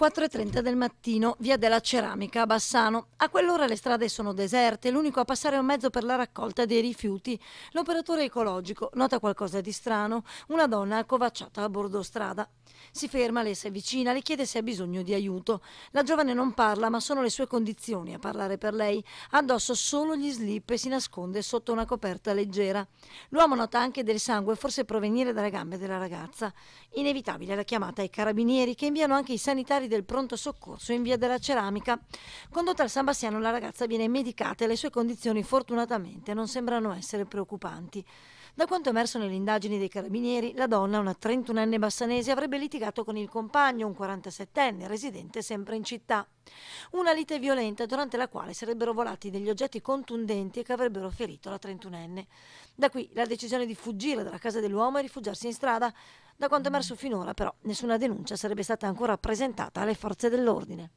4.30 del mattino, via della Ceramica a Bassano. A quell'ora le strade sono deserte, l'unico a passare è un mezzo per la raccolta dei rifiuti. L'operatore ecologico nota qualcosa di strano, una donna accovacciata a bordo strada. Si ferma, le si avvicina, le chiede se ha bisogno di aiuto. La giovane non parla, ma sono le sue condizioni a parlare per lei. Ha addosso solo gli slip e si nasconde sotto una coperta leggera. L'uomo nota anche del sangue, forse proveniente dalle gambe della ragazza. Inevitabile la chiamata ai carabinieri, che inviano anche i sanitari del pronto soccorso in via della Ceramica. Condotta al San Bassiano, la ragazza viene medicata e le sue condizioni fortunatamente non sembrano essere preoccupanti. Da quanto emerso nelle indagini dei carabinieri, la donna, una 31enne bassanese, avrebbe litigato litigato con il compagno, un 47enne, residente sempre in città. Una lite violenta durante la quale sarebbero volati degli oggetti contundenti che avrebbero ferito la 31enne. Da qui la decisione di fuggire dalla casa dell'uomo e rifugiarsi in strada. Da quanto emerso finora, però, nessuna denuncia sarebbe stata ancora presentata alle forze dell'ordine.